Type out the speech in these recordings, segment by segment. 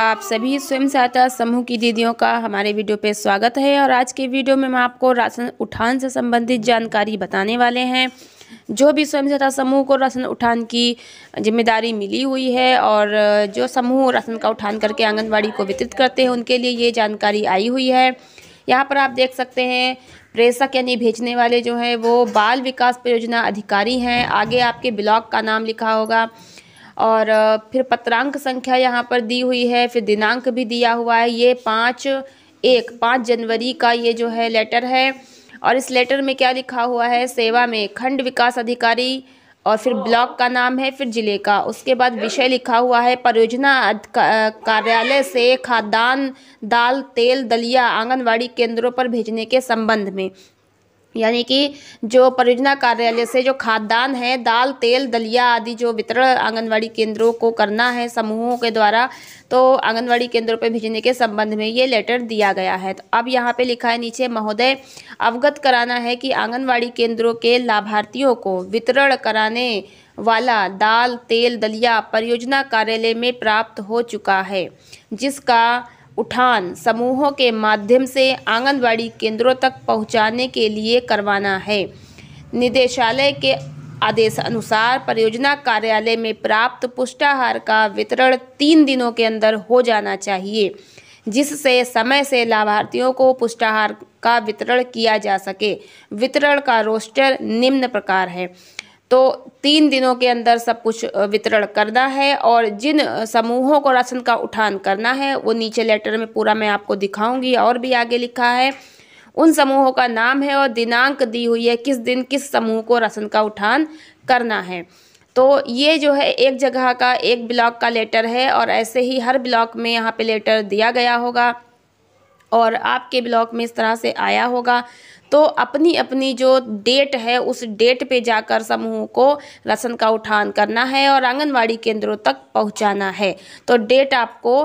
आप सभी स्वयं सहायता समूह की दीदियों का हमारे वीडियो पे स्वागत है और आज के वीडियो में हम आपको राशन उठान से संबंधित जानकारी बताने वाले हैं जो भी स्वयं सहायता समूह को राशन उठान की जिम्मेदारी मिली हुई है और जो समूह राशन का उठान करके आंगनबाड़ी को वितरित करते हैं उनके लिए ये जानकारी आई हुई है यहाँ पर आप देख सकते हैं प्रेषक यानी भेजने वाले जो हैं वो बाल विकास परियोजना अधिकारी हैं आगे आपके ब्लॉक का नाम लिखा होगा और फिर पत्रांक संख्या यहाँ पर दी हुई है फिर दिनांक भी दिया हुआ है ये पाँच एक पाँच जनवरी का ये जो है लेटर है और इस लेटर में क्या लिखा हुआ है सेवा में खंड विकास अधिकारी और फिर ब्लॉक का नाम है फिर जिले का उसके बाद विषय लिखा हुआ है परियोजना कार्यालय से खाद्यान्न दाल तेल दलिया आंगनवाड़ी केंद्रों पर भेजने के संबंध में यानी कि जो परियोजना कार्यालय से जो खाद्यान्न है दाल तेल दलिया आदि जो वितरण आंगनवाड़ी केंद्रों को करना है समूहों के द्वारा तो आंगनवाड़ी केंद्रों पर भेजने के संबंध में ये लेटर दिया गया है तो अब यहाँ पे लिखा है नीचे महोदय अवगत कराना है कि आंगनवाड़ी केंद्रों के लाभार्थियों को वितरण कराने वाला दाल तेल दलिया परियोजना कार्यालय में प्राप्त हो चुका है जिसका उठान समूहों के माध्यम से आंगनबाड़ी केंद्रों तक पहुंचाने के लिए करवाना है निदेशालय के आदेश अनुसार परियोजना कार्यालय में प्राप्त पुष्टाहार का वितरण तीन दिनों के अंदर हो जाना चाहिए जिससे समय से लाभार्थियों को पुष्टाहार का वितरण किया जा सके वितरण का रोस्टर निम्न प्रकार है तो तीन दिनों के अंदर सब कुछ वितरण करना है और जिन समूहों को राशन का उठान करना है वो नीचे लेटर में पूरा मैं आपको दिखाऊंगी और भी आगे लिखा है उन समूहों का नाम है और दिनांक दी हुई है किस दिन किस समूह को राशन का उठान करना है तो ये जो है एक जगह का एक ब्लॉक का लेटर है और ऐसे ही हर ब्लॉक में यहाँ पे लेटर दिया गया होगा और आपके ब्लॉक में इस तरह से आया होगा तो अपनी अपनी जो डेट है उस डेट पे जाकर समूह को राशन का उठान करना है और आंगनवाड़ी केंद्रों तक पहुंचाना है तो डेट आपको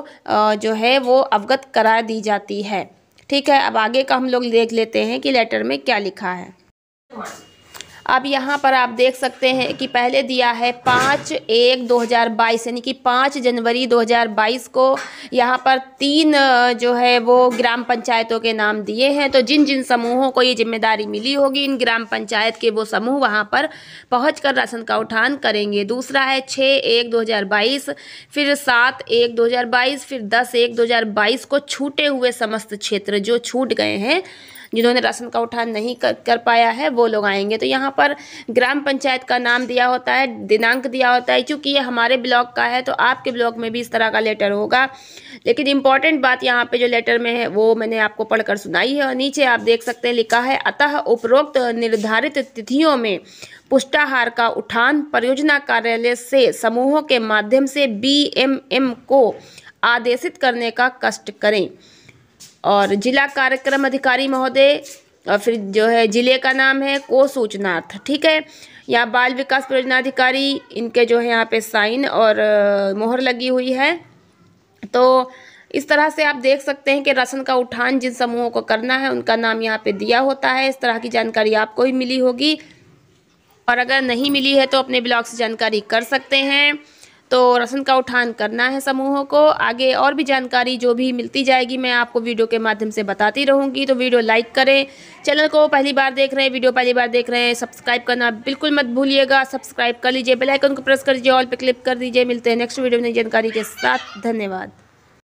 जो है वो अवगत करा दी जाती है ठीक है अब आगे का हम लोग देख लेते हैं कि लेटर में क्या लिखा है अब यहाँ पर आप देख सकते हैं कि पहले दिया है पाँच एक 2022 यानी कि पाँच जनवरी 2022 को यहाँ पर तीन जो है वो ग्राम पंचायतों के नाम दिए हैं तो जिन जिन समूहों को ये जिम्मेदारी मिली होगी इन ग्राम पंचायत के वो समूह वहाँ पर पहुँच कर राशन का उठान करेंगे दूसरा है छः एक 2022 फिर सात एक 2022 फिर दस एक 2022 को छूटे हुए समस्त क्षेत्र जो छूट गए हैं जिन्होंने राशन का उठान नहीं कर, कर पाया है वो लोग आएंगे तो यहाँ पर ग्राम पंचायत का नाम दिया होता है दिनांक दिया होता है क्योंकि ये हमारे ब्लॉक का है तो आपके ब्लॉक में भी इस तरह का लेटर होगा लेकिन इंपॉर्टेंट बात यहाँ पे जो लेटर में है वो मैंने आपको पढ़कर सुनाई है और नीचे आप देख सकते हैं लिखा है अतः उपरोक्त निर्धारित तिथियों में पुष्टाहार का उठान परियोजना कार्यालय से समूहों के माध्यम से बीएमएम को आदेशित करने का कष्ट करें और जिला कार्यक्रम अधिकारी महोदय और फिर जो है ज़िले का नाम है को सूचनार्थ ठीक है यहाँ बाल विकास परियोजना अधिकारी इनके जो है यहाँ पे साइन और मोहर लगी हुई है तो इस तरह से आप देख सकते हैं कि राशन का उठान जिन समूहों को करना है उनका नाम यहाँ पे दिया होता है इस तरह की जानकारी आपको ही मिली होगी और अगर नहीं मिली है तो अपने ब्लॉग से जानकारी कर सकते हैं तो राशन का उठान करना है समूहों को आगे और भी जानकारी जो भी मिलती जाएगी मैं आपको वीडियो के माध्यम से बताती रहूँगी तो वीडियो लाइक करें चैनल को पहली बार देख रहे हैं वीडियो पहली बार देख रहे हैं सब्सक्राइब करना बिल्कुल मत भूलिएगा सब्सक्राइब कर लीजिए बेलाइकन को प्रेस कर दीजिए ऑल पर क्लिक कर दीजिए मिलते हैं नेक्स्ट वीडियो में जानकारी के साथ धन्यवाद